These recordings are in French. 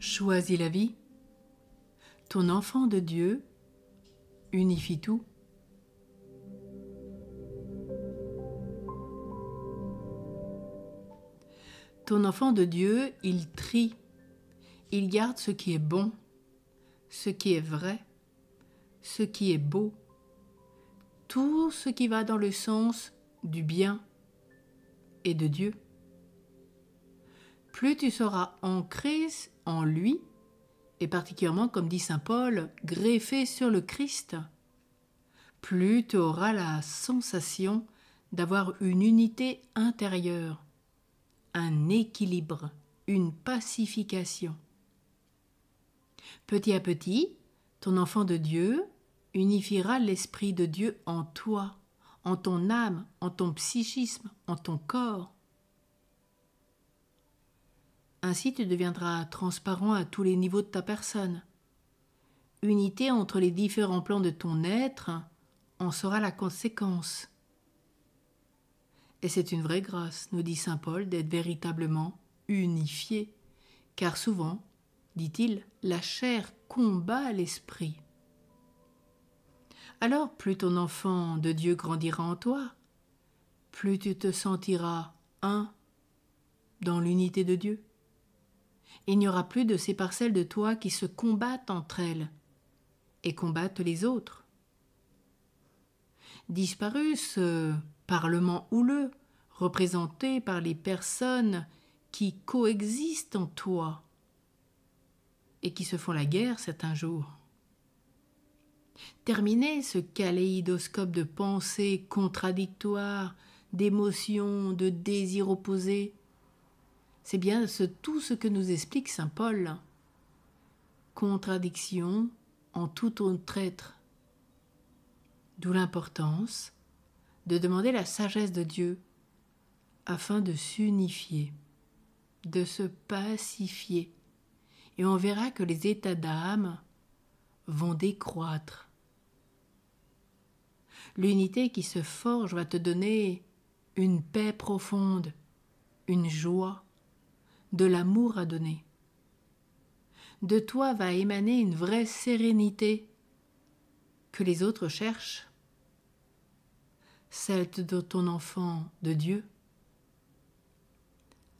Choisis la vie. Ton enfant de Dieu unifie tout. Ton enfant de Dieu, il trie, il garde ce qui est bon, ce qui est vrai, ce qui est beau, tout ce qui va dans le sens du bien et de Dieu plus tu seras ancré en lui, et particulièrement, comme dit Saint Paul, greffé sur le Christ, plus tu auras la sensation d'avoir une unité intérieure, un équilibre, une pacification. Petit à petit, ton enfant de Dieu unifiera l'Esprit de Dieu en toi, en ton âme, en ton psychisme, en ton corps. Ainsi tu deviendras transparent à tous les niveaux de ta personne. Unité entre les différents plans de ton être en sera la conséquence. Et c'est une vraie grâce, nous dit Saint Paul, d'être véritablement unifié, car souvent, dit-il, la chair combat l'esprit. Alors plus ton enfant de Dieu grandira en toi, plus tu te sentiras un dans l'unité de Dieu. Il n'y aura plus de ces parcelles de toi qui se combattent entre elles et combattent les autres. Disparu ce parlement houleux, représenté par les personnes qui coexistent en toi et qui se font la guerre certains jours. Terminé ce kaléidoscope de pensées contradictoires, d'émotions, de désirs opposés, c'est bien ce, tout ce que nous explique Saint Paul. Contradiction en tout autre être. D'où l'importance de demander la sagesse de Dieu afin de s'unifier, de se pacifier. Et on verra que les états d'âme vont décroître. L'unité qui se forge va te donner une paix profonde, une joie, de l'amour à donner. De toi va émaner une vraie sérénité que les autres cherchent, celle de ton enfant de Dieu.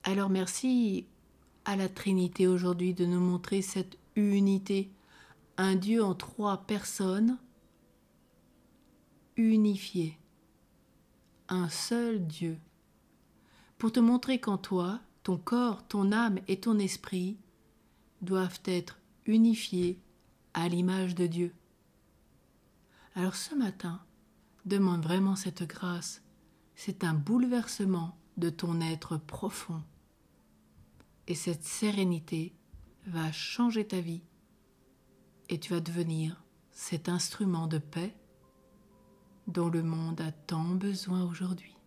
Alors merci à la Trinité aujourd'hui de nous montrer cette unité, un Dieu en trois personnes, unifié, un seul Dieu, pour te montrer qu'en toi, ton corps, ton âme et ton esprit doivent être unifiés à l'image de Dieu. Alors ce matin, demande vraiment cette grâce. C'est un bouleversement de ton être profond. Et cette sérénité va changer ta vie et tu vas devenir cet instrument de paix dont le monde a tant besoin aujourd'hui.